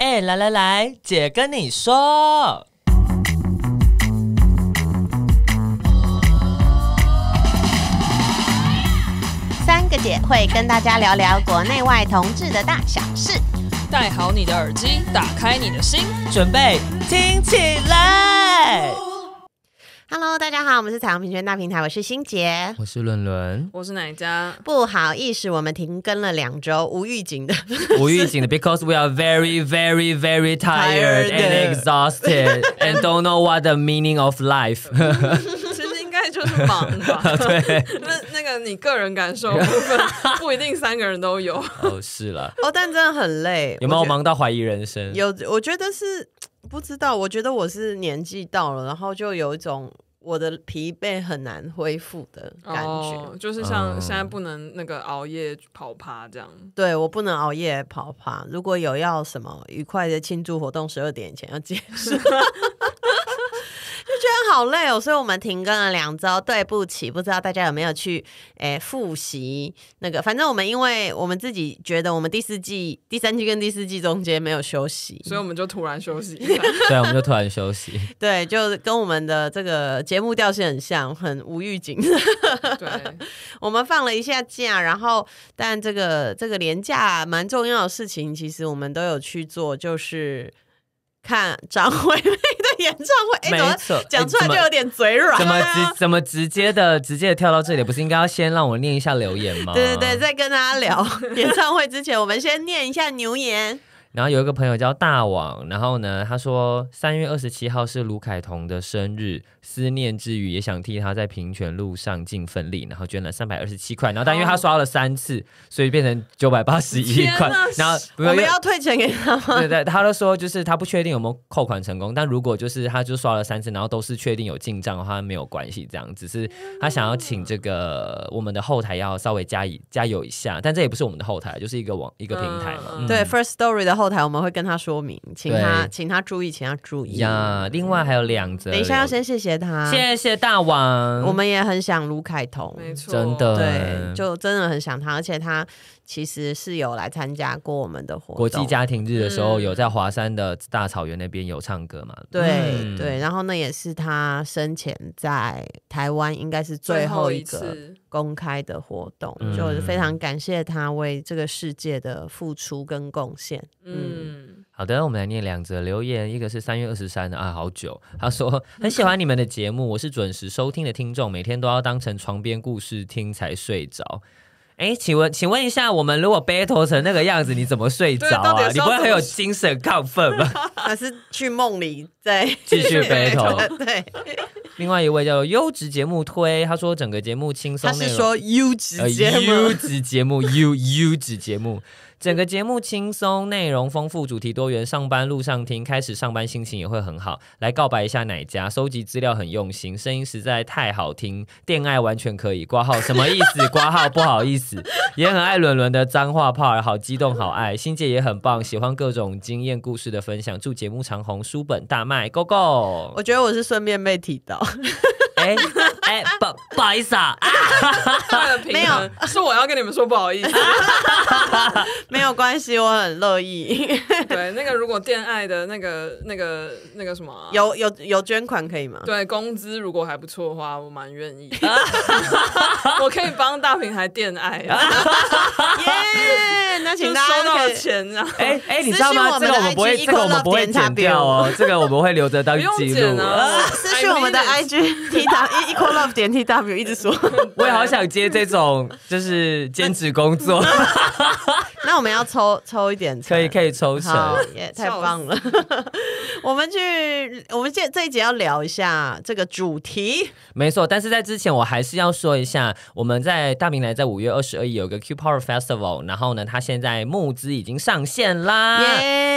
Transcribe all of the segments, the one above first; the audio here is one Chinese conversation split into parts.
哎，来来来，姐跟你说，三个姐会跟大家聊聊国内外同志的大小事，戴好你的耳机，打开你的心，准备听起来。Hello，大家好，我们是彩虹平权大平台，我是欣杰，我是伦伦，我是奶佳。不好意思，我们停更了两周，无预警的，无预警的，because we are very, very, very tired and exhausted and don't know what the meaning of life。这应该就是忙吧？对，那那个你个人感受部分不一定三个人都有。哦，是啦。哦，但真的很累，有没有忙到怀疑人生？有，我觉得是。不知道，我觉得我是年纪到了，然后就有一种我的疲惫很难恢复的感觉，就是像现在不能那个熬夜跑趴这样。对我不能熬夜跑趴，如果有要什么愉快的庆祝活动，十二点以前要结束。觉得好累哦，所以我们停更了两周。对不起，不知道大家有没有去诶复习那个？反正我们因为我们自己觉得我们第四季、第三季跟第四季中间没有休息，所以我们就突然休息。对，我们就突然休息。对，就跟我们的这个节目调性很像，很无预警。对，我们放了一下假，然后但这个这个年假蛮重要的事情，其实我们都有去做，就是。看张惠妹的演唱会，没错，讲出来就有点嘴软。怎么直怎么直接的直接的跳到这里？不是应该要先让我念一下留言吗？对对对，在跟大家聊 演唱会之前，我们先念一下留言。然后有一个朋友叫大王，然后呢，他说三月二十七号是卢凯彤的生日，思念之余也想替他在平泉路上尽份力，然后捐了三百二十七块。然后，但因为他刷了三次，所以变成九百八十一块。然后，我们要退钱给他吗？对对，他都说就是他不确定有没有扣款成功，但如果就是他就刷了三次，然后都是确定有进账的话，没有关系，这样只是他想要请这个我们的后台要稍微加一加油一下，但这也不是我们的后台，就是一个网一个平台。嘛，对，First Story 的。后台我们会跟他说明，请他请他注意，请他注意。呀。另外还有两则，等一下要先谢谢他，谢谢大王，我们也很想卢凯彤，没错，真的，对，就真的很想他，而且他。其实是有来参加过我们的活动，国际家庭日的时候有在华山的大草原那边有唱歌嘛？对对，然后呢，也是他生前在台湾应该是最后一个公开的活动，就是非常感谢他为这个世界的付出跟贡献。嗯，好的，我们来念两则留言，一个是三月二十三的啊，好久，他说很喜欢你们的节目，我是准时收听的听众，每天都要当成床边故事听才睡着。哎，请问，请问一下，我们如果 battle 成那个样子，你怎么睡着啊？你不会很有精神亢奋吗？还是去梦里再 继续 battle？对。另外一位叫做优质节目推，他说整个节目轻松，他是说优质节目，优质节目，优优质节目。整个节目轻松，内容丰富，主题多元。上班路上听，开始上班心情也会很好。来告白一下哪家？收集资料很用心，声音实在太好听。恋爱完全可以挂号，什么意思？挂号不好意思，也很爱伦伦的脏话炮，好激动，好爱。欣姐也很棒，喜欢各种经验故事的分享。祝节目长红，书本大卖，Go Go！我觉得我是顺便被提到。哎哎，不。不好意思啊，没有是我要跟你们说不好意思，没有关系，我很乐意。对那个如果恋爱的那个那个那个什么，有有有捐款可以吗？对工资如果还不错的话，我蛮愿意。我可以帮大平台电爱。耶，那请大家收到钱啊！哎哎，你知道吗？这个我们不会，这个我们不会剪掉哦，这个我们会留着当记录。私讯我们的 IG T W Equal Love 点 T W。一直说，我也好想接这种就是兼职工作。那我们要抽抽一点，可以可以抽成，太棒了！我们去，我们这这一节要聊一下这个主题，没错。但是在之前，我还是要说一下，我们在大明来在五月二十二日有个 Q Power Festival，然后呢，它现在募资已经上线啦，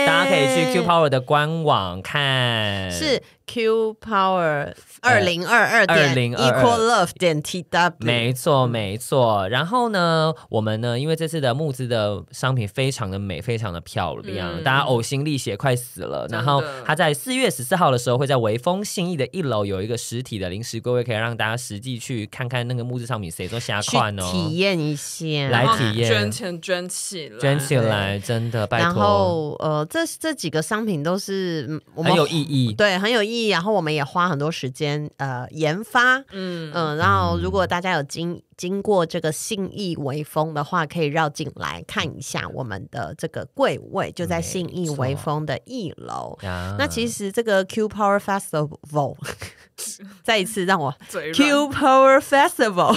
大家可以去 Q Power 的官网看。是。Q Power 二零二二点 Equal Love 点 T W，没错没错。然后呢，我们呢，因为这次的木质的商品非常的美，非常的漂亮，大家呕心沥血，快死了。然后他在四月十四号的时候，会在微风信义的一楼有一个实体的临时柜位，可以让大家实际去看看那个木质商品，谁做下款哦，体验一下，来体验。捐钱捐起来，捐起来，真的拜托。然后呃，这这几个商品都是很有意义，对，很有意。义。然后我们也花很多时间，呃，研发，嗯嗯，然后如果大家有经经过这个信义微风的话，可以绕进来看一下我们的这个柜位，就在信义微风的一楼。那其实这个 Q Power Festival。再一次让我，Q Power Festival，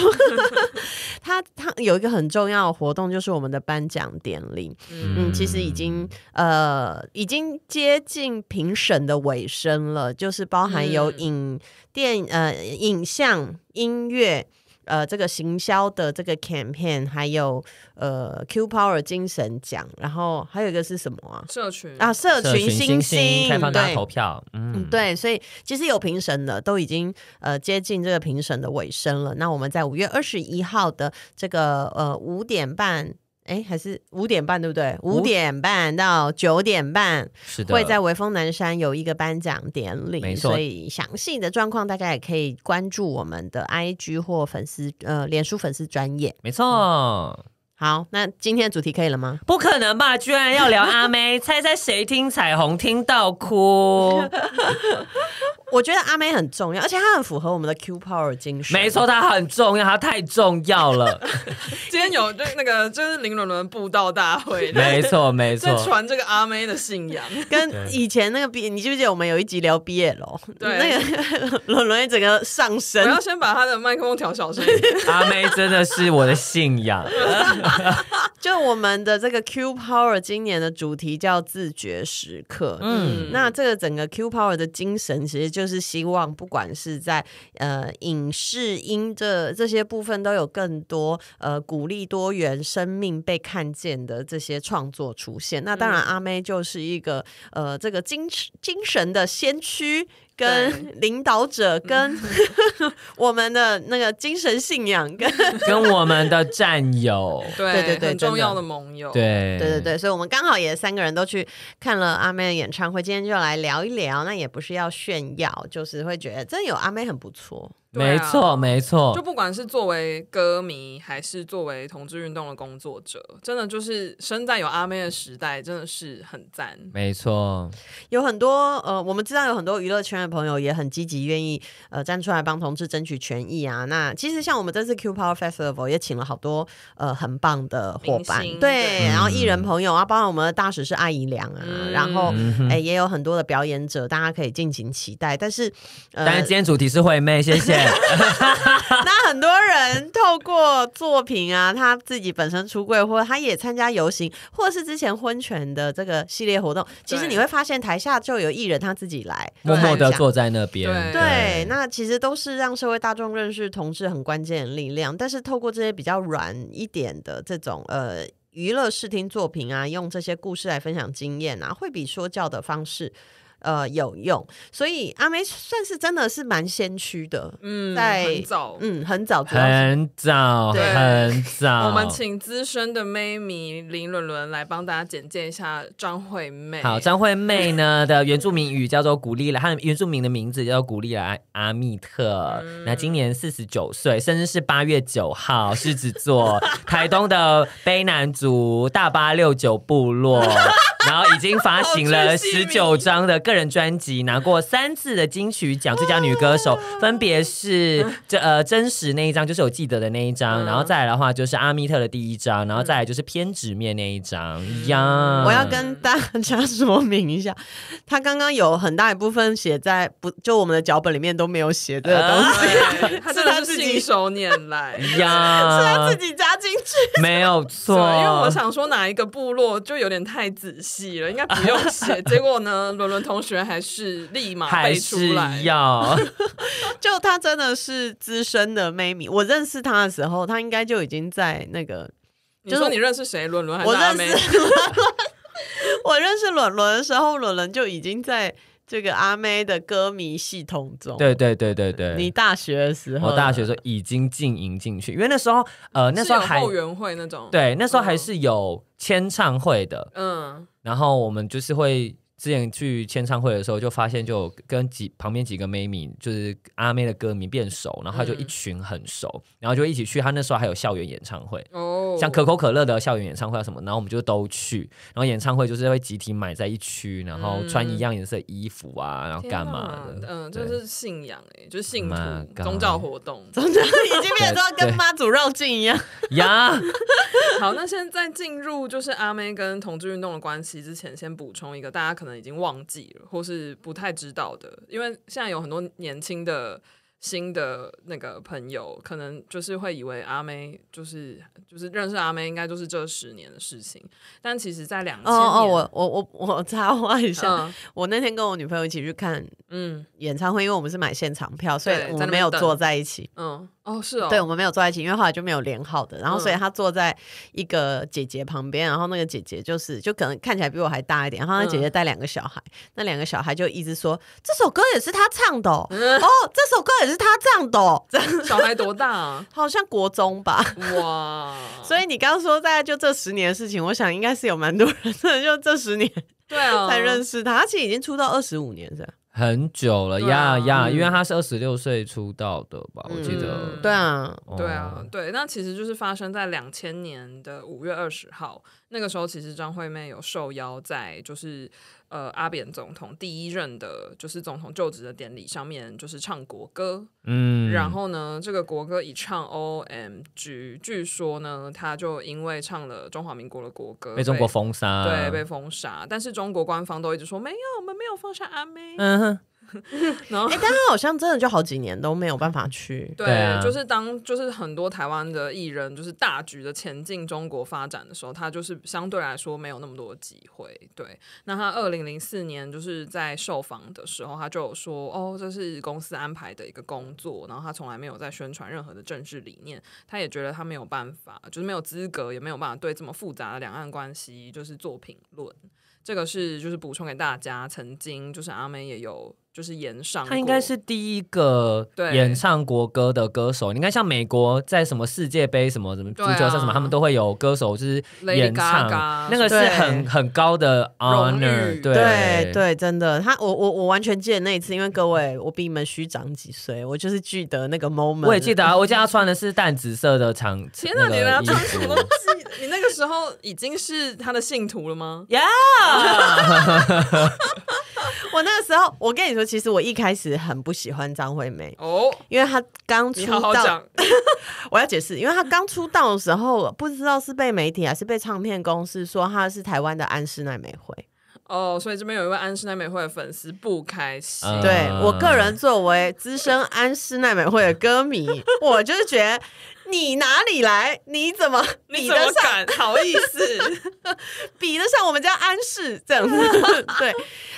它 它 有一个很重要的活动，就是我们的颁奖典礼。嗯，其实已经呃，已经接近评审的尾声了，就是包含有影电呃影像、音乐。呃，这个行销的这个 campaign，还有呃 Q Power 精神奖，然后还有一个是什么啊？社群啊，社群星星开放大家投票，嗯，对，所以其实有评审的，都已经呃接近这个评审的尾声了。那我们在五月二十一号的这个呃五点半。哎，还是五点半对不对？五点半到九点半，会在微风南山有一个颁奖典礼。没错，所以详细的状况大家也可以关注我们的 IG 或粉丝呃，脸书粉丝专业。没错，好，那今天的主题可以了吗？不可能吧，居然要聊阿妹？猜猜谁听彩虹听到哭？我觉得阿妹很重要，而且她很符合我们的 Q Power 精神。没错，她很重要，她太重要了。今天有就那个就是林伦伦布道大会，没错没错，在传这个阿妹的信仰。跟以前那个 B，你记不记得我们有一集聊 B L？对，那个伦伦一整个上身，我要先把他的麦克风调小声。阿妹真的是我的信仰。就我们的这个 Q Power 今年的主题叫自觉时刻。嗯，那这个整个 Q Power 的精神其实。就是希望，不管是在呃影视音这这些部分，都有更多呃鼓励多元生命被看见的这些创作出现。那当然，阿妹就是一个呃这个精精神的先驱。跟领导者，跟 我们的那个精神信仰，跟 跟我们的战友，对对对，很重要的盟友，对对对对，所以我们刚好也三个人都去看了阿妹的演唱会，今天就来聊一聊，那也不是要炫耀，就是会觉得真有阿妹很不错。没错，没错。就不管是作为歌迷，还是作为同志运动的工作者，真的就是生在有阿妹的时代，真的是很赞。没错，有很多呃，我们知道有很多娱乐圈的朋友也很积极，愿意呃站出来帮同志争取权益啊。那其实像我们这次 Q Power Festival 也请了好多呃很棒的伙伴，对，然后艺人朋友啊，包括我们的大使是阿姨良啊，然后哎也有很多的表演者，大家可以尽情期待。但是，但是今天主题是惠妹，谢谢。那很多人透过作品啊，他自己本身出柜，或者他也参加游行，或是之前婚权的这个系列活动，其实你会发现台下就有艺人他自己来默默的坐在那边。对，那其实都是让社会大众认识同志很关键的力量。但是透过这些比较软一点的这种呃娱乐视听作品啊，用这些故事来分享经验，啊，会比说教的方式。呃，有用，所以阿梅算是真的是蛮先驱的，嗯，在很早，嗯，很早，很早，很早。我们请资深的妹迷林伦伦来帮大家简介一下张惠妹。好，张惠妹呢的原住民语叫做古丽来，她的原住民的名字叫做古丽来阿密特，那今年四十九岁，生日是八月九号，狮子座，台东的卑南族大八六九部落，然后已经发行了十九张的个。人专辑拿过三次的金曲奖最佳女歌手，分别是这呃真实那一张，就是我记得的那一张，然后再来的话就是阿密特的第一张，然后再来就是偏执面那一张呀。我要跟大家说明一下，他刚刚有很大一部分写在不就我们的脚本里面都没有写这个东西，是他信手拈来呀，是他自己加进去，没有错。因为我想说哪一个部落就有点太仔细了，应该不用写。结果呢，伦伦同。同学还是立马背出来，要 就他真的是资深的妹 i 我认识他的时候，他应该就已经在那个。你说你认识谁？伦伦还是阿梅？我认识伦伦的时候，伦伦就已经在这个阿妹的歌迷系统中。对对对对对，你大学的时候，我大学时候已经进营进去，因为那时候呃那时候还后援会那种，对那时候还是有签唱会的，嗯，然后我们就是会。之前去签唱会的时候，就发现就跟几旁边几个妹妹，就是阿妹的歌迷变熟，然后就一群很熟，然后就一起去。他那时候还有校园演唱会，像可口可乐的校园演唱会啊什么，然后我们就都去。然后演唱会就是会集体买在一区，然后穿一样颜色衣服啊，然后干嘛的？嗯，就是信仰，哎，就是信徒宗教活动，宗教 已经变得 跟妈祖绕境一样 呀。好，那现在进入就是阿妹跟同志运动的关系之前，先补充一个大家可。可能已经忘记了，或是不太知道的，因为现在有很多年轻的新的那个朋友，可能就是会以为阿妹就是就是认识阿妹，应该就是这十年的事情。但其实，在两千年，哦，我我我我插话一下，我那天跟我女朋友一起去看嗯演唱会，因为我们是买现场票，所以我们没有坐在一起，嗯。哦，是哦，对我们没有坐在一起，因为后来就没有连好的，然后所以他坐在一个姐姐旁边，然后那个姐姐就是就可能看起来比我还大一点，然后她姐姐带两个小孩，那两个小孩就一直说这首歌也是他唱的，哦，这首歌也是他唱的，小孩多大啊？好像国中吧，哇！所以你刚刚说概就这十年的事情，我想应该是有蛮多人的。就这十年对才认识他，而且已经出道二十五年是。很久了呀呀，因为他是二十六岁出道的吧，我记得。对啊，对啊，对。那其实就是发生在两千年的五月二十号。那个时候，其实张惠妹有受邀在就是呃阿扁总统第一任的，就是总统就职的典礼上面，就是唱国歌。嗯，然后呢，这个国歌一唱，OMG，据说呢，他就因为唱了中华民国的国歌被中国封杀，对，被封杀。但是中国官方都一直说没有，我们没有封杀阿妹。嗯哼。然后，哎，但他好像真的就好几年都没有办法去。对，就是当就是很多台湾的艺人，就是大局的前进中国发展的时候，他就是相对来说没有那么多机会。对，那他二零零四年就是在受访的时候，他就说：“哦，这是公司安排的一个工作。”然后他从来没有在宣传任何的政治理念。他也觉得他没有办法，就是没有资格，也没有办法对这么复杂的两岸关系就是做评论。这个是就是补充给大家，曾经就是阿妹也有。就是演唱，他应该是第一个演唱国歌的歌手。你看，像美国在什么世界杯、什么什么足球赛什么，他们都会有歌手就是演唱，那个是很很高的荣誉。对对对，真的，他我我我完全记得那一次，因为各位我比你们虚长几岁，我就是记得那个 moment。我也记得，啊，我记得他穿的是淡紫色的长，天哪，你给穿什么？你那个时候已经是他的信徒了吗？Yeah。我那个时候，我跟你说，其实我一开始很不喜欢张惠妹哦，因为她刚出道。我要解释，因为她刚出道的时候，不知道是被媒体还是被唱片公司说她是台湾的安室奈美惠。哦，所以这边有一位安室奈美惠的粉丝不开心。对我个人，作为资深安室奈美惠的歌迷，我就是觉得。你哪里来？你怎么 比得上？好意思，比得上我们家安氏这样子。对，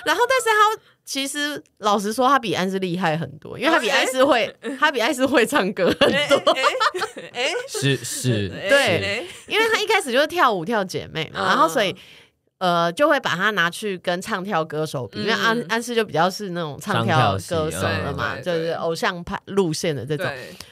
然后但是他其实老实说，他比安氏厉害很多，因为他比安室会，他比安室会唱歌很多。哎，是是，对，因为他一开始就是跳舞跳姐妹嘛，然后所以。呃，就会把它拿去跟唱跳歌手比，因为安安室就比较是那种唱跳歌手了嘛，就是偶像派路线的这种。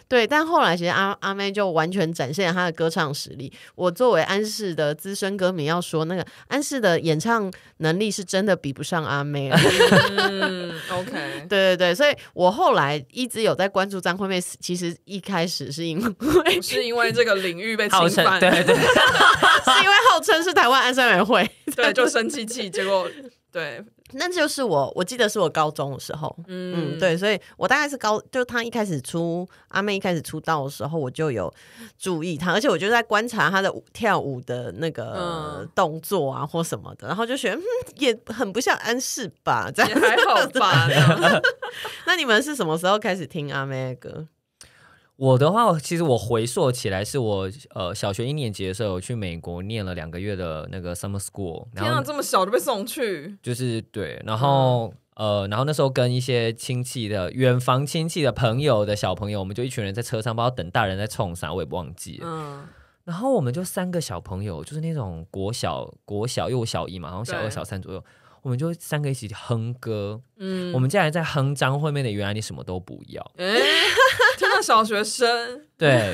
对，但后来其实阿阿妹就完全展现她的歌唱实力。我作为安室的资深歌迷，要说那个安室的演唱能力是真的比不上阿妹。OK，对对对，所以我后来一直有在关注张惠妹。其实一开始是因为是因为这个领域被侵犯，对对，是因为号称是台湾安山委员会。对，就生气气，结果对，那就是我，我记得是我高中的时候，嗯，对，所以我大概是高，就他一开始出阿妹一开始出道的时候，我就有注意他，而且我就在观察他的舞跳舞的那个动作啊或什么的，然后就觉得也很不像安室吧，这样还好吧。那你们是什么时候开始听阿妹的歌？我的话，其实我回溯起来，是我呃小学一年级的时候，我去美国念了两个月的那个 summer school。天啊，这么小就被送去。就是对，然后呃，然后那时候跟一些亲戚的远房亲戚的朋友的小朋友，我们就一群人在车上，包括等大人在冲啥，我也不忘记了。嗯。然后我们就三个小朋友，就是那种国小国小又小一嘛，然后小二小三左右，我们就三个一起哼歌。嗯。我们竟然在哼张惠妹的《原来你什么都不要》。小学生对，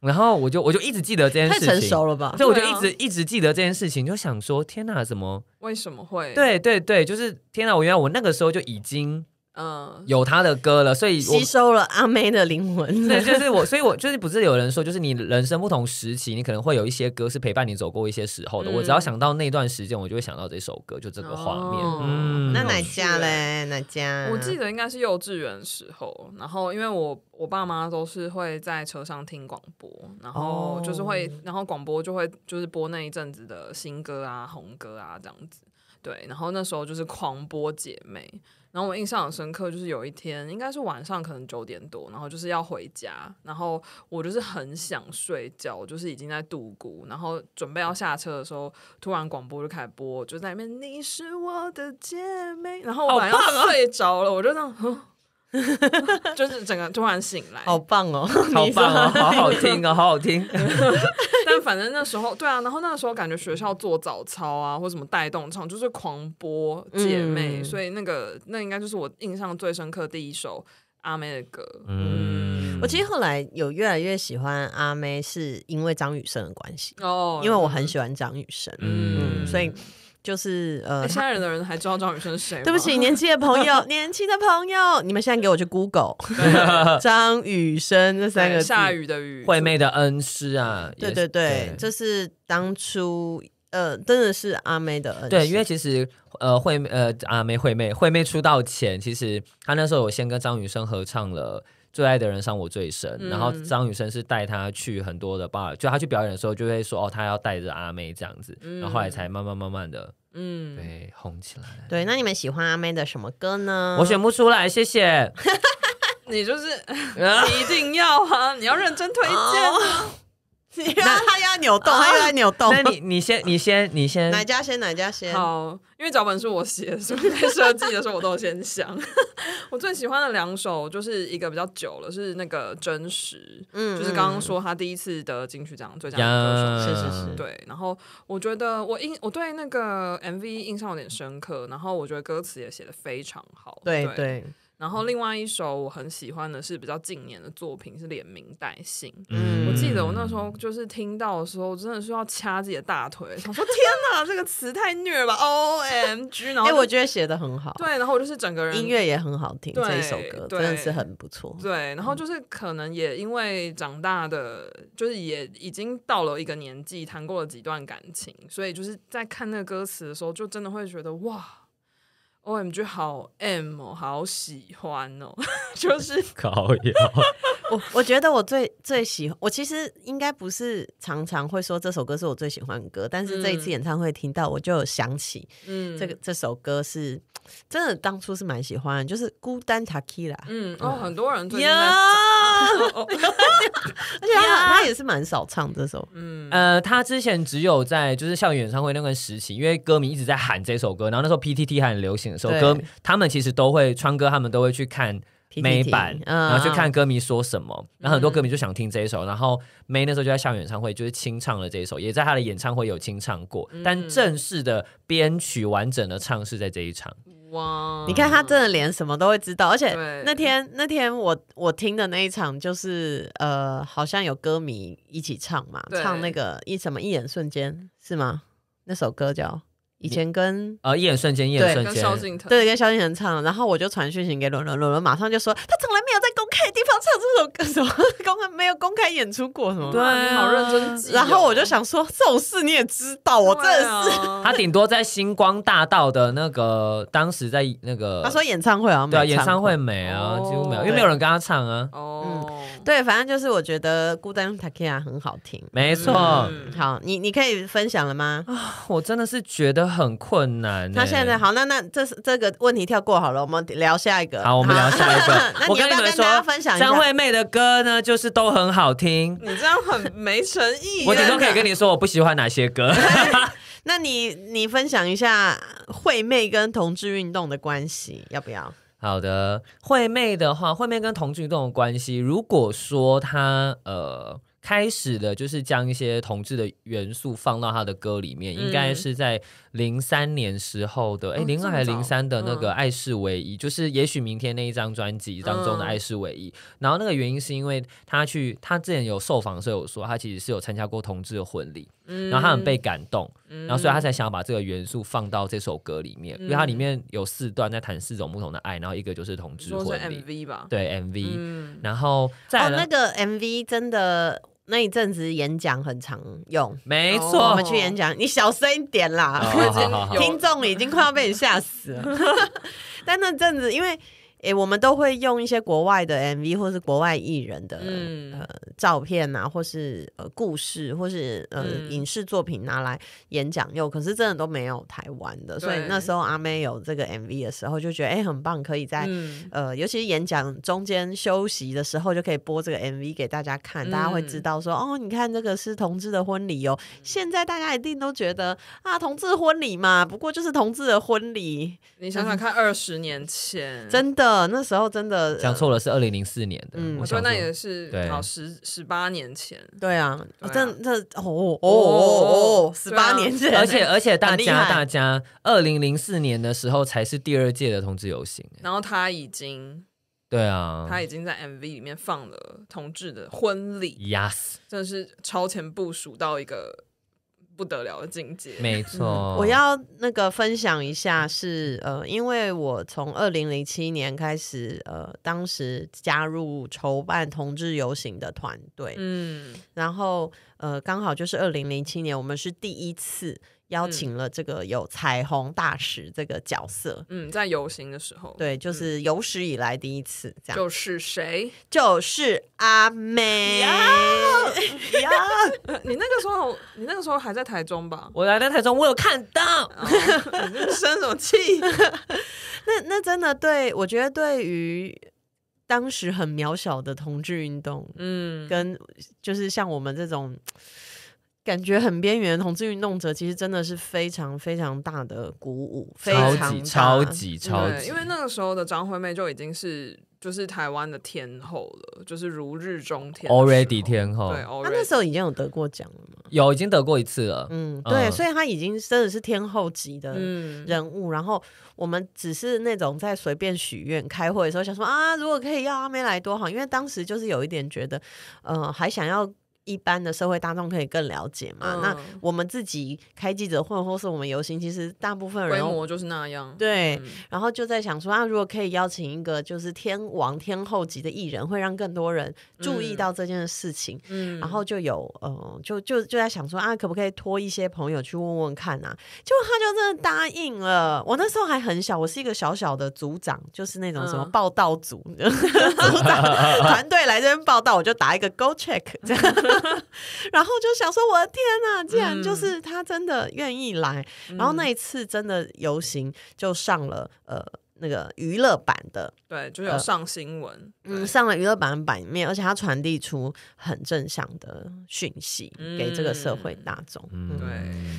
然后我就我就一直记得这件事情，太成熟了吧？对，我就一直一直记得这件事情，就想说天哪，怎么为什么会？对对对，就是天哪！我原来我那个时候就已经。嗯，有他的歌了，所以吸收了阿妹的灵魂。对，就是我，所以我就是不是有人说，就是你人生不同时期，你可能会有一些歌是陪伴你走过一些时候的。我只要想到那段时间，我就会想到这首歌，就这个画面。嗯，那哪家嘞？哪家？我记得应该是幼稚园时候，然后因为我我爸妈都是会在车上听广播，然后就是会，然后广播就会就是播那一阵子的新歌啊、红歌啊这样子。对，然后那时候就是狂播姐妹，然后我印象很深刻，就是有一天应该是晚上，可能九点多，然后就是要回家，然后我就是很想睡觉，我就是已经在度谷，然后准备要下车的时候，突然广播就开始播，就在里面你是我的姐妹，然后我晚上睡着了，我就这样。就是整个突然醒来，好棒哦，好棒 哦，好好听啊，好好听。但反正那时候，对啊，然后那个时候感觉学校做早操啊，或什么带动唱，就是狂播《姐妹》，所以那个那应该就是我印象最深刻第一首阿妹的歌。嗯，我其实后来有越来越喜欢阿妹，是因为张雨生的关系哦，因为我很喜欢张雨生，嗯，所以。就是呃，现人的人还知道张雨生是谁？对不起，年轻的朋友，年轻的朋友，你们现在给我去 Google 张雨生这三个字，下雨的雨，惠妹的恩师啊，对对对，这是当初呃，真的是阿妹的恩师，对，因为其实呃惠呃阿妹惠妹惠妹出道前，其实她那时候有先跟张雨生合唱了。最爱的人伤我最深，然后张雨生是带他去很多的，就他去表演的时候就会说哦，他要带着阿妹这样子，然后来才慢慢慢慢的，嗯，被红起来。对，那你们喜欢阿妹的什么歌呢？我选不出来，谢谢。你就是 一定要啊，你要认真推荐。你 他要扭动，他要扭动。那你你先 你先你先，哪家先哪家先？好，因为脚本是我写，所以在设计的时候我都先想。我最喜欢的两首就是一个比较久了，是那个真实，嗯，就是刚刚说他第一次得金曲奖最佳歌手，是是是。对，然后我觉得我印我对那个 MV 印象有点深刻，然后我觉得歌词也写的非常好，对对。然后另外一首我很喜欢的是比较近年的作品是连名带姓，嗯，我记得我那时候就是听到的时候真的是要掐自己的大腿，想说天哪这个词太虐了吧，O M G！然后哎，我觉得写的很好，对，然后我就是整个人音乐也很好听，这一首歌真的是很不错，对，然后就是可能也因为长大的，就是也已经到了一个年纪，谈过了几段感情，所以就是在看那歌词的时候，就真的会觉得哇。我感觉好 M，、哦、好喜欢哦，就是高腰。我我觉得我最最喜，我其实应该不是常常会说这首歌是我最喜欢歌，但是这一次演唱会听到，我就有想起，嗯，这个这首歌是真的，当初是蛮喜欢，就是孤单查克啦。嗯，哦，很多人呀，而且他他也是蛮少唱这首，嗯，呃，他之前只有在就是校园演唱会那段时期，因为歌迷一直在喊这首歌，然后那时候 P T T 还很流行的时候，歌他们其实都会，川哥他们都会去看。美版，然后去看歌迷说什么，然后很多歌迷就想听这一首，然后梅那时候就在校园演唱会就是清唱了这一首，也在他的演唱会有清唱过，但正式的编曲完整的唱是在这一场。哇！你看他真的连什么都会知道，而且那天那天我我听的那一场就是呃，好像有歌迷一起唱嘛，唱那个一什么一眼瞬间是吗？那首歌叫。以前跟呃，一眼瞬间，一眼瞬间，对，跟萧敬腾唱，然后我就传讯息给伦伦，伦伦马上就说，他从来没有在公开的地方唱这首歌，什么公开没有公开演出过，什么，对，你好认真。然后我就想说，这种事你也知道，我真的是，他顶多在星光大道的那个，当时在那个，他说演唱会啊，对啊，演唱会没啊，几乎没有，因为没有人跟他唱啊。哦，对，反正就是我觉得《孤单》Takia 很好听，没错。好，你你可以分享了吗？啊，我真的是觉得。很困难。那现在好，那那这是这个问题跳过好了，我们聊下一个。好，我们聊下一个。我跟你们说，分享一下惠妹的歌呢，就是都很好听。你这样很没诚意。我顶多可以跟你说我不喜欢哪些歌。那你你分享一下惠妹跟同志运动的关系，要不要？好的。惠妹的话，惠妹跟同志运动的关系，如果说她呃开始的就是将一些同志的元素放到她的歌里面，应该是在。零三年时候的，哎，零二还是零三的那个《爱是唯一》，就是也许明天那一张专辑当中的《爱是唯一》。然后那个原因是因为他去，他之前有受访的时候有说，他其实是有参加过同志的婚礼，然后他很被感动，然后所以他才想要把这个元素放到这首歌里面，因为它里面有四段在谈四种不同的爱，然后一个就是同志婚礼，对 MV，然后在那个 MV 真的。那一阵子演讲很常用，没错，我们去演讲，你小声一点啦，听众已经快要被你吓死了。但那阵子，因为。哎，我们都会用一些国外的 MV，或是国外艺人的呃照片啊，或是呃故事，或是呃影视作品拿来演讲用。可是真的都没有台湾的，所以那时候阿妹有这个 MV 的时候，就觉得哎很棒，可以在呃尤其是演讲中间休息的时候，就可以播这个 MV 给大家看，大家会知道说哦，你看这个是同志的婚礼哦。现在大家一定都觉得啊，同志婚礼嘛，不过就是同志的婚礼。你想想看，二十年前真的。呃，那时候真的讲错了，是二零零四年的。嗯，我觉得那也是对，十十八年前。对啊，这这哦哦哦，十八年前，而且 而且大家大家，二零零四年的时候才是第二届的同志游行，然后他已经对啊，他已经在 MV 里面放了同志的婚礼，yes，真的是超前部署到一个。不得了的境界，没错。我要那个分享一下，是呃，因为我从二零零七年开始，呃，当时加入筹办同志游行的团队，嗯，然后呃，刚好就是二零零七年，我们是第一次。邀请了这个有彩虹大使这个角色，嗯，在游行的时候，对，就是有史以来第一次，这样就是谁？就是阿美呀！你那个时候，你那个时候还在台中吧？我来在台中，我有看到，你 生什么气？那那真的，对我觉得，对于当时很渺小的同志运动，嗯，跟就是像我们这种。感觉很边缘，同志运动者其实真的是非常非常大的鼓舞，非常超级超级。对，因为那个时候的张惠妹就已经是就是台湾的天后了，就是如日中天，already 天后。对，她那时候已经有得过奖了吗？有，已经得过一次了。嗯，对，所以她已经真的是天后级的人物。然后我们只是那种在随便许愿开会的时候想说啊，如果可以要阿妹来多好，因为当时就是有一点觉得，呃，还想要。一般的社会大众可以更了解嘛？那我们自己开记者会，或是我们游行，其实大部分人规模就是那样。对，然后就在想说，啊，如果可以邀请一个就是天王天后级的艺人，会让更多人注意到这件事情。嗯，然后就有呃，就就就在想说，啊，可不可以托一些朋友去问问看啊？结果他就真的答应了。我那时候还很小，我是一个小小的组长，就是那种什么报道组 团队来这边报道，我就打一个 Go Check 这样。然后就想说，我的天呐，竟然就是他真的愿意来。然后那一次真的游行，就上了呃那个娱乐版的，对，就有上新闻，嗯，上了娱乐版版面，而且他传递出很正向的讯息给这个社会大众。嗯，对。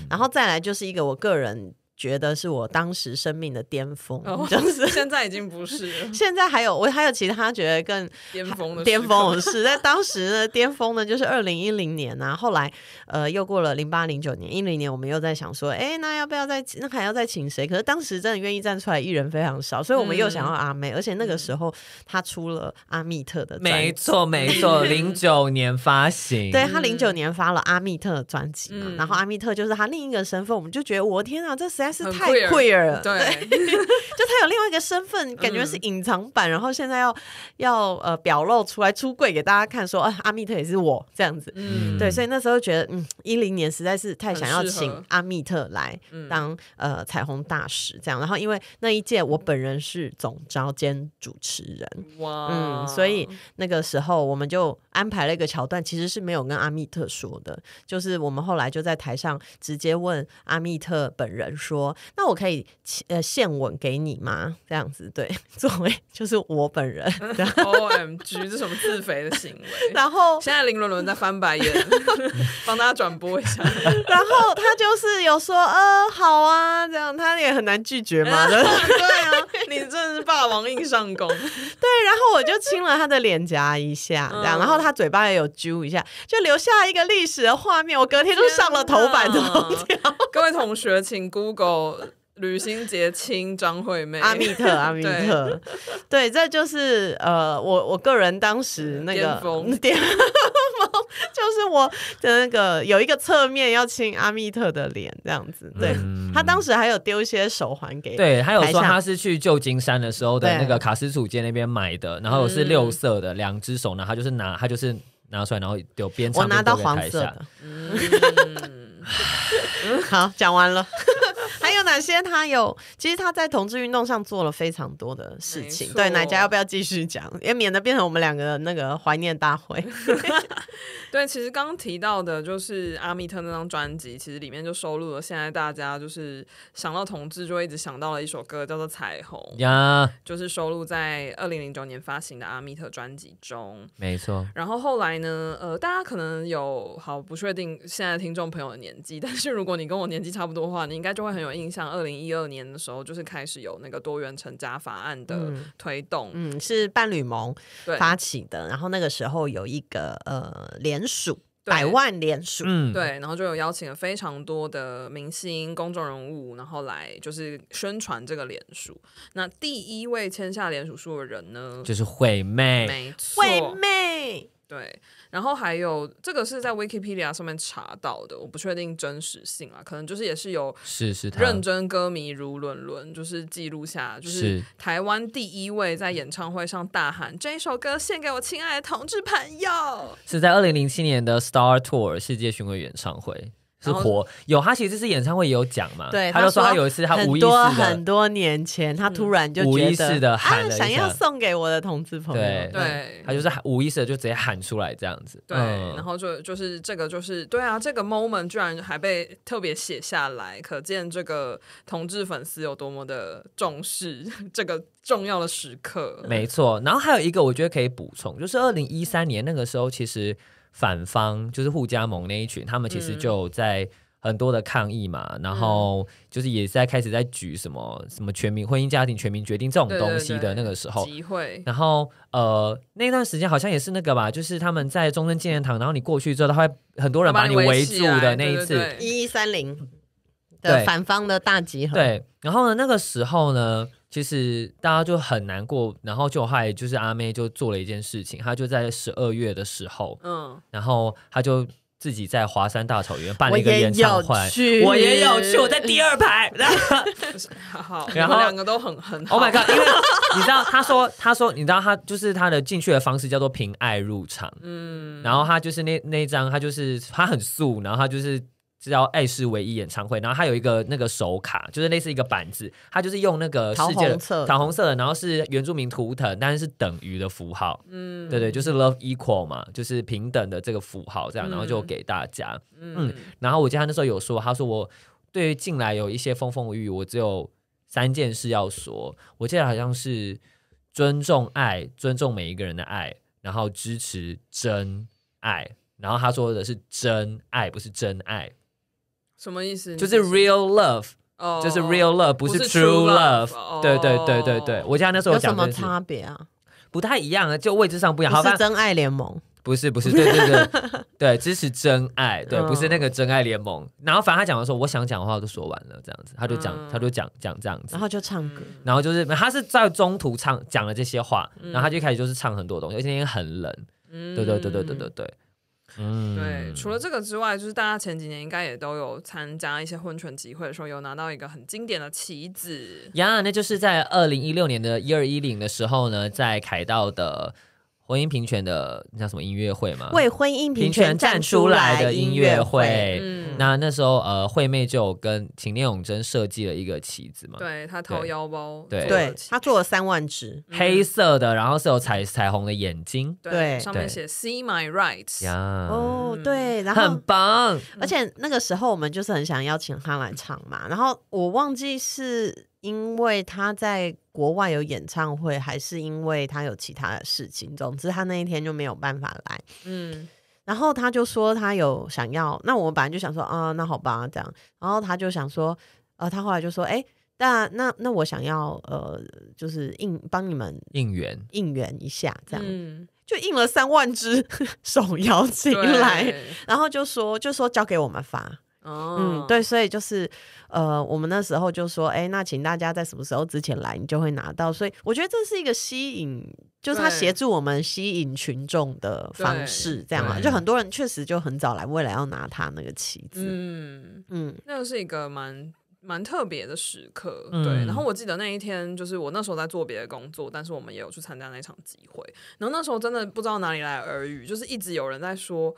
然后再来就是一个我个人。觉得是我当时生命的巅峰，哦、就是现在已经不是。现在还有我还有其他觉得更巅峰的巅峰 是，在当时的巅峰呢，就是二零一零年呐。后来呃又过了零八零九年一零年，我们又在想说，哎，那要不要再那还要再请谁？可是当时真的愿意站出来艺人非常少，所以我们又想要阿妹，而且那个时候他出了阿密特的，没错没错，零九年发行，对他零九年发了阿密特专辑嘛，然后阿密特就是他另一个身份，我们就觉得我天啊，这谁？实在是太贵了，对，就他有另外一个身份，感觉是隐藏版，然后现在要要呃表露出来出柜给大家看，说啊阿密特也是我这样子，嗯，对，所以那时候觉得嗯一零年实在是太想要请阿密特来当呃彩虹大使这样，然后因为那一届我本人是总招兼主持人，哇，嗯，所以那个时候我们就安排了一个桥段，其实是没有跟阿密特说的，就是我们后来就在台上直接问阿密特本人说。说，那我可以呃献吻给你吗？这样子，对，作为就是我本人。OMG，这什么自肥的行为？然后现在林伦伦在翻白眼，帮大家转播一下。然后他就是有说，呃，好啊，这样他也很难拒绝嘛，对啊，你真是霸王硬上弓。对，然后我就亲了他的脸颊一下，这样，然后他嘴巴也有揪一下，就留下一个历史的画面。我隔天就上了头版头条。各位同学，请 Google。哦，旅行杰亲张惠妹，阿密特，阿密特，对，这就是呃，我我个人当时那个巅峰点，就是我的那个有一个侧面要亲阿密特的脸，这样子。对他当时还有丢一些手环给，对还有说他是去旧金山的时候的那个卡斯楚街那边买的，然后是六色的，两只手呢，他就是拿，他就是拿出来，然后丢边。我拿到黄色。好，讲完了。有哪些？他有，其实他在同志运动上做了非常多的事情。对，哪家要不要继续讲？也免得变成我们两个那个怀念大会。对，其实刚刚提到的，就是阿密特那张专辑，其实里面就收录了现在大家就是想到同志，就一直想到了一首歌，叫做《彩虹》呀，就是收录在二零零九年发行的阿密特专辑中。没错。然后后来呢？呃，大家可能有好不确定现在听众朋友的年纪，但是如果你跟我年纪差不多的话，你应该就会很有印。影响二零一二年的时候，就是开始有那个多元成家法案的推动，嗯，是伴侣盟发起的。然后那个时候有一个呃联署，百万联署，嗯，对，然后就有邀请了非常多的明星公众人物，然后来就是宣传这个联署。那第一位签下联署书的人呢，就是惠妹，没错，惠妹。对，然后还有这个是在 Wikipedia 上面查到的，我不确定真实性啊，可能就是也是有是是认真歌迷如伦伦，就是记录下，就是台湾第一位在演唱会上大喊这一首歌献给我亲爱的同志朋友，是在二零零七年的 Star Tour 世界巡回演唱会。是活有他，其实这次演唱会有讲嘛？对，他就说他有一次他无意识很多很多年前，他突然就无意识的喊了想要送给我的同志朋友。对，他就是无意识的就直接喊出来这样子。对，然后就就是这个就是对啊，这个 moment 居然还被特别写下来，可见这个同志粉丝有多么的重视 这个重要的时刻。没错，然后还有一个我觉得可以补充，就是二零一三年那个时候，其实。反方就是互加盟那一群，他们其实就在很多的抗议嘛，然后就是也在开始在举什么什么全民婚姻家庭全民决定这种东西的那个时候，机会。然后呃，那段时间好像也是那个吧，就是他们在终身纪念堂，然后你过去之后，他会很多人把你围住的那一次一一三零，的反方的大集合。对，然后呢，那个时候呢。其实大家就很难过，然后就害就是阿妹就做了一件事情，她就在十二月的时候，嗯，然后她就自己在华山大草原办了一个演唱会，我也有去，我也有去，我在第二排，然后 然后两个都很很，Oh my god，因你知道她说她说你知道她就是她的进去的方式叫做凭爱入场，嗯，然后她就是那那一张她就是她很素，然后她就是。是叫爱是唯一演唱会，然后他有一个那个手卡，就是类似一个板子，他就是用那个桃红色，桃红色的，然后是原住民图腾，但是是等于的符号，嗯，对对，就是 love equal 嘛，就是平等的这个符号这样，然后就给大家，嗯，然后我记得他那时候有说，他说我对于近来有一些风风雨雨，我只有三件事要说，我记得好像是尊重爱，尊重每一个人的爱，然后支持真爱，然后他说的是真爱，不是真爱。什么意思？就是 real love，就是 real love，不是 true love。对对对对对，我记得那时候讲的是什么差别啊？不太一样，啊，就位置上不一样。好吧，真爱联盟不是不是，对对对 对，支持真爱，对，不是那个真爱联盟。然后反正他讲的时候，我想讲的话都说完了，这样子，他就讲，他就讲讲这样子。然后就唱歌，然后就是他是在中途唱讲了这些话，然后他就开始就是唱很多东西。而且今天很冷，对对对对对对对。嗯，对。除了这个之外，就是大家前几年应该也都有参加一些混纯集会的时候，有拿到一个很经典的棋子呀，那就是在二零一六年的一二一零的时候呢，在凯道的。婚姻平权的那叫什么音乐会嘛？为婚姻平权站出来的音乐会。那那时候，呃，惠妹就跟秦念永真设计了一个旗子嘛。对她掏腰包，对她做了三万只黑色的，然后是有彩彩虹的眼睛，对上面写 “See my rights”。呀，哦，对，然后很棒。而且那个时候我们就是很想邀请他来唱嘛，然后我忘记是。因为他在国外有演唱会，还是因为他有其他的事情，总之他那一天就没有办法来。嗯，然后他就说他有想要，那我们本来就想说啊，那好吧，这样。然后他就想说，呃，他后来就说，哎，那那那我想要，呃，就是应帮你们应援，应援一下，这样，嗯、就应了三万只 手摇进来，然后就说，就说交给我们发。嗯，对，所以就是，呃，我们那时候就说，哎，那请大家在什么时候之前来，你就会拿到。所以我觉得这是一个吸引，就是他协助我们吸引群众的方式，这样啊。就很多人确实就很早来，未来要拿他那个旗子。嗯嗯，那个是一个蛮蛮特别的时刻，对。然后我记得那一天，就是我那时候在做别的工作，但是我们也有去参加那场集会。然后那时候真的不知道哪里来耳语，就是一直有人在说。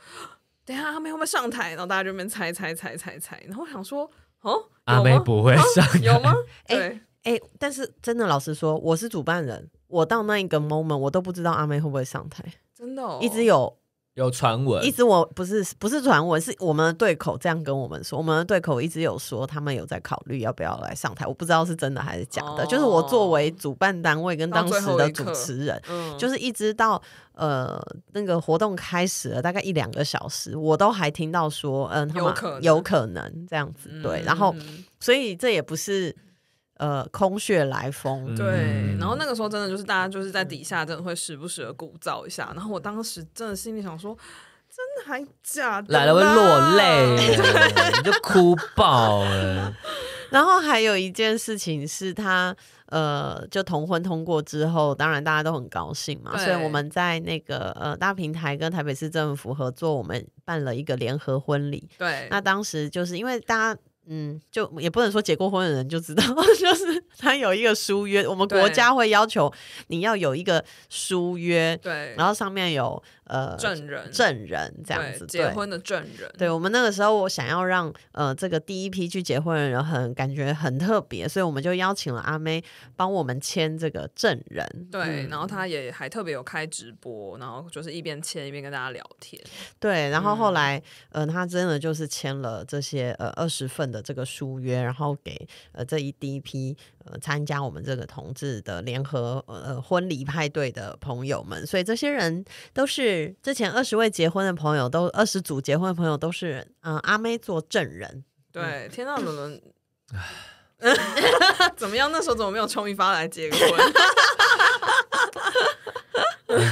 等一下，阿妹会不会上台？然后大家就那边猜猜猜猜猜。然后我想说，哦，阿妹不会上有吗？哎哎，但是真的老实说，我是主办人，我到那一个 moment，我都不知道阿妹会不会上台，真的，一直有。有传闻，一直我不是不是传闻，是我们对口这样跟我们说，我们的对口一直有说他们有在考虑要不要来上台，我不知道是真的还是假的。就是我作为主办单位跟当时的主持人，就是一直到呃那个活动开始了大概一两个小时，我都还听到说，嗯，他们有可能这样子对，然后所以这也不是。呃，空穴来风。对，然后那个时候真的就是大家就是在底下真的会时不时的鼓噪一下，然后我当时真的心里想说，真的还假？的？来了会落泪，你就哭爆了。然后还有一件事情是，他呃，就同婚通过之后，当然大家都很高兴嘛，所以我们在那个呃大平台跟台北市政府合作，我们办了一个联合婚礼。对，那当时就是因为大家。嗯，就也不能说结过婚的人就知道，就是他有一个书约，我们国家会要求你要有一个书约，对，然后上面有。呃，证人，证人这样子，结婚的证人，对我们那个时候，我想要让呃这个第一批去结婚的人很感觉很特别，所以我们就邀请了阿妹帮我们签这个证人，对，然后她也还特别有开直播，然后就是一边签一边跟大家聊天，对，然后后来呃她真的就是签了这些呃二十份的这个书约，然后给呃这一第一批。呃，参加我们这个同志的联合呃婚礼派对的朋友们，所以这些人都是之前二十位结婚的朋友，都二十组结婚的朋友都是，嗯，阿妹做证人。对，天哪，怎么，怎么样？那时候怎么没有冲一发来结婚？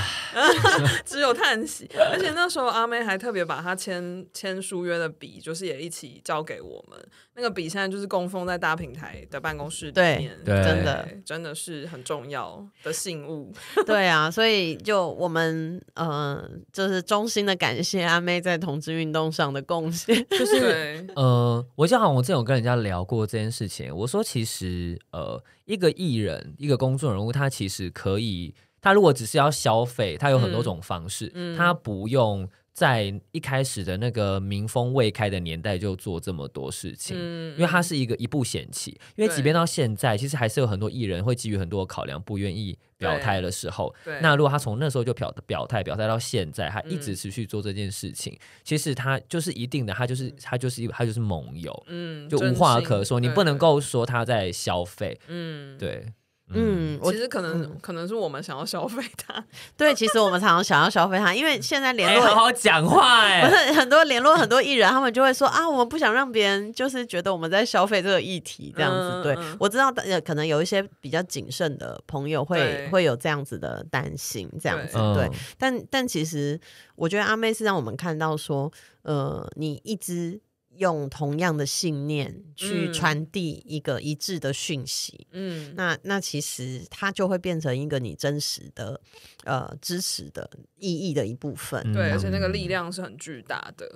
只有叹息，而且那时候阿妹还特别把她签签书约的笔，就是也一起交给我们。那个笔现在就是供奉在大平台的办公室里面，真的真的是很重要的信物。对啊，所以就我们呃，就是衷心的感谢阿妹在同志运动上的贡献。就是 呃，我记得好像我之前跟人家聊过这件事情，我说其实呃，一个艺人一个公众人物，他其实可以。他如果只是要消费，他有很多种方式，嗯，他不用在一开始的那个民风未开的年代就做这么多事情，嗯，因为他是一个一步险棋，因为即便到现在，其实还是有很多艺人会基于很多考量不愿意表态的时候，那如果他从那时候就表表态表态到现在，他一直持续做这件事情，其实他就是一定的，他就是他就是一他就是盟友，嗯，就无话可说，你不能够说他在消费，嗯，对。嗯，其实可能可能是我们想要消费它。对，其实我们常常想要消费它，因为现在联络好好讲话，哎，不是很多联络很多艺人，他们就会说啊，我们不想让别人就是觉得我们在消费这个议题这样子，对我知道，可能有一些比较谨慎的朋友会会有这样子的担心这样子，对，但但其实我觉得阿妹是让我们看到说，呃，你一直用同样的信念去传递一个一致的讯息，嗯，那那其实它就会变成一个你真实的，呃，支持的意义的一部分，对，而且那个力量是很巨大的，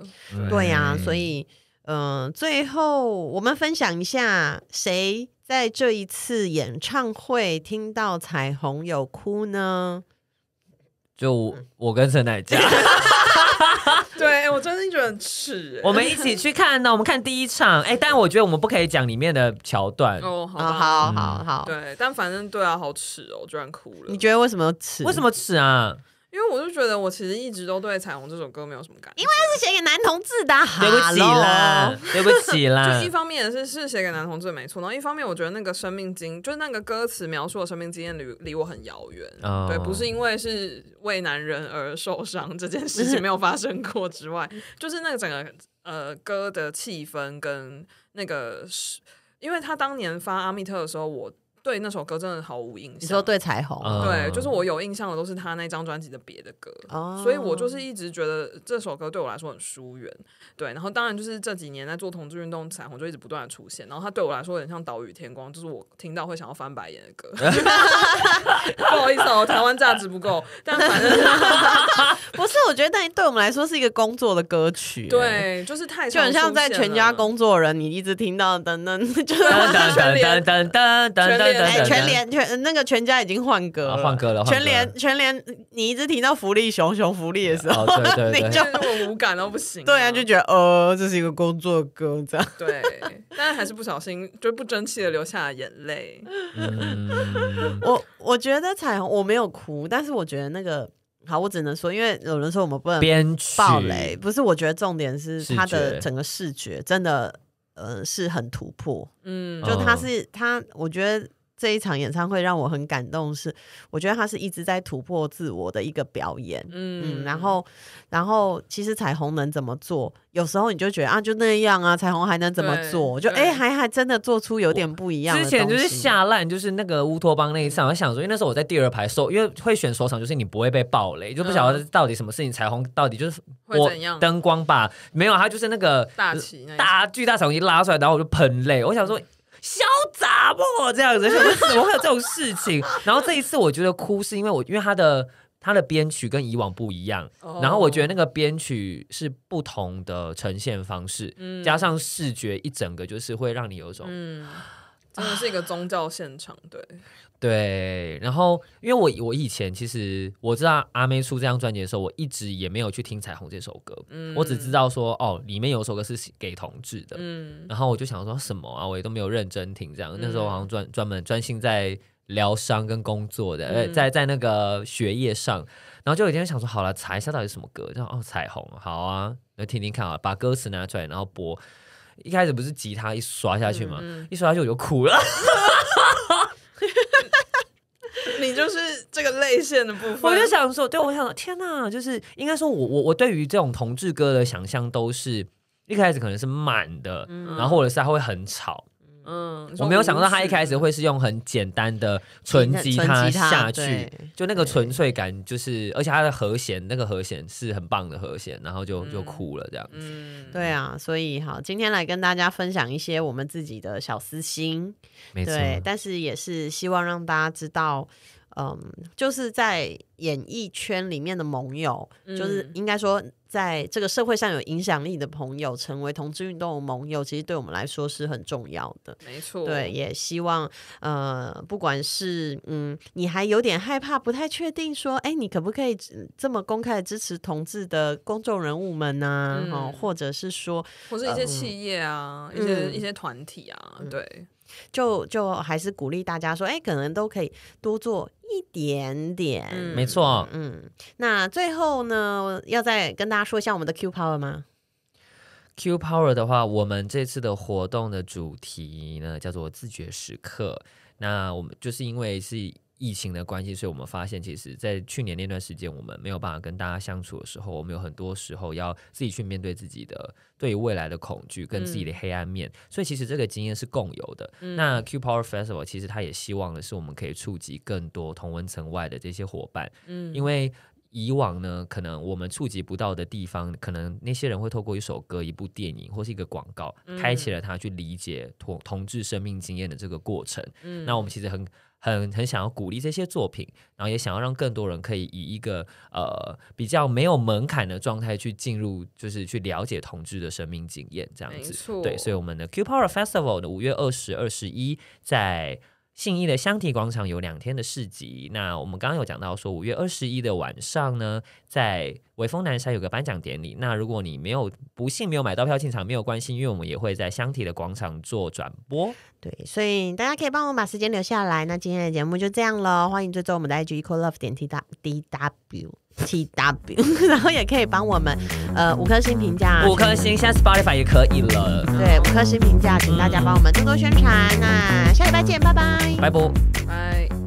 对呀，所以，嗯，最后我们分享一下，谁在这一次演唱会听到彩虹有哭呢？就我，我跟陈乃佳。哈，对我真的觉得耻。我们一起去看呢，我们看第一场。哎，但我觉得我们不可以讲里面的桥段。哦，好好好好。对，但反正对啊，好耻哦，居然哭了。你觉得为什么耻？为什么耻啊？因为我就觉得，我其实一直都对《彩虹》这首歌没有什么感觉，因为是写给男同志的。对不起啦，对不起啦。就一方面是是写给男同志没错，然后一方面我觉得那个生命经，就是那个歌词描述的生命经验离离我很遥远。对，不是因为是为男人而受伤这件事情没有发生过之外，就是那个整个呃歌的气氛跟那个，是，因为他当年发阿密特的时候，我。对那首歌真的毫无印象。你说对彩虹，对，就是我有印象的都是他那张专辑的别的歌，所以，我就是一直觉得这首歌对我来说很疏远。对，然后当然就是这几年在做同志运动，彩虹就一直不断的出现，然后他对我来说有点像岛屿天光，就是我听到会想要翻白眼的歌。不好意思哦，台湾价值不够，但反正 不是，我觉得那对我们来说是一个工作的歌曲，对，就是太，就很像在全家工作人，你一直听到噔噔，就是噔噔噔噔噔。哎，全联全那个全家已经换歌，换歌了。全联全联，你一直提到福利熊熊福利的时候，你就我无感到不行。对啊，就觉得呃，这是一个工作歌这样。对，但是还是不小心，就不争气的流下了眼泪。我我觉得彩虹我没有哭，但是我觉得那个好，我只能说，因为有人说我们不能编暴雷，不是？我觉得重点是他的整个视觉真的，呃，是很突破。嗯，就他是他，我觉得。这一场演唱会让我很感动，是我觉得他是一直在突破自我的一个表演，嗯，然后，然后其实彩虹能怎么做？有时候你就觉得啊，就那样啊，彩虹还能怎么做？就哎，还还真的做出有点不一样。之前就是下烂，就是那个乌托邦那一场，我想说，因为那时候我在第二排首，因为会选首场，就是你不会被暴雷，就不晓得到底什么事情。彩虹到底就是我灯光把没有，他就是那个大旗大巨大彩一拉出来，然后我就喷泪。我想说。潇洒不这样子，怎 么会有这种事情？然后这一次，我觉得哭是因为我，因为他的他的编曲跟以往不一样，然后我觉得那个编曲是不同的呈现方式，加上视觉一整个就是会让你有种，真的是一个宗教现场，对。对，然后因为我我以前其实我知道阿妹出这张专辑的时候，我一直也没有去听《彩虹》这首歌，嗯，我只知道说哦，里面有首歌是给同志的，嗯，然后我就想说什么啊，我也都没有认真听，这样那时候好像专专门专心在疗伤跟工作的，在在那个学业上，然后就有一天想说好了，查一下到底什么歌，叫哦彩虹，好啊，那听听看啊，把歌词拿出来，然后播，一开始不是吉他一刷下去嘛，一刷下去我就哭了。你就是这个泪腺的部分，我就想说，对我想，天哪，就是应该说，我我我对于这种同志歌的想象，都是一开始可能是满的，然后或者是它会很吵。嗯，我没有想到他一开始会是用很简单的纯吉他下去，就那个纯粹感，就是而且他的和弦，那个和弦是很棒的和弦，然后就就哭了这样子。对啊，所以好，今天来跟大家分享一些我们自己的小私心，对，但是也是希望让大家知道。嗯，就是在演艺圈里面的盟友，就是应该说在这个社会上有影响力的朋友，成为同志运动的盟友，其实对我们来说是很重要的。没错，对，也希望呃，不管是嗯，你还有点害怕，不太确定说，哎，你可不可以这么公开的支持同志的公众人物们呢？哦，或者是说，或者一些企业啊，一些一些团体啊，对。就就还是鼓励大家说，哎，可能都可以多做一点点，没错，嗯。那最后呢，要再跟大家说一下我们的 Q Power 吗？Q Power 的话，我们这次的活动的主题呢叫做“自觉时刻”。那我们就是因为是。疫情的关系，所以我们发现，其实，在去年那段时间，我们没有办法跟大家相处的时候，我们有很多时候要自己去面对自己的对于未来的恐惧，跟自己的黑暗面。所以，其实这个经验是共有的。那 Q Power Festival 其实他也希望的是，我们可以触及更多同文层外的这些伙伴。嗯，因为以往呢，可能我们触及不到的地方，可能那些人会透过一首歌、一部电影或是一个广告，开启了他去理解同同志生命经验的这个过程。嗯，那我们其实很。很很想要鼓励这些作品，然后也想要让更多人可以以一个呃比较没有门槛的状态去进入，就是去了解同志的生命经验这样子。对，所以我们的 Q Power Festival 的五月二十二十一在。信义的香堤广场有两天的市集，那我们刚刚有讲到说五月二十一的晚上呢，在威风南山有个颁奖典礼。那如果你没有不幸没有买到票进场，没有关系，因为我们也会在香堤的广场做转播。对，所以大家可以帮我把时间留下来。那今天的节目就这样了，欢迎追踪我们的 i g eco love 点 t d w。T W，然后也可以帮我们，呃，五颗星评价，五颗星，现在 Spotify 也可以了。对，五颗星评价，请大家帮我们多多宣传啊！下礼拜见，拜拜，拜拜。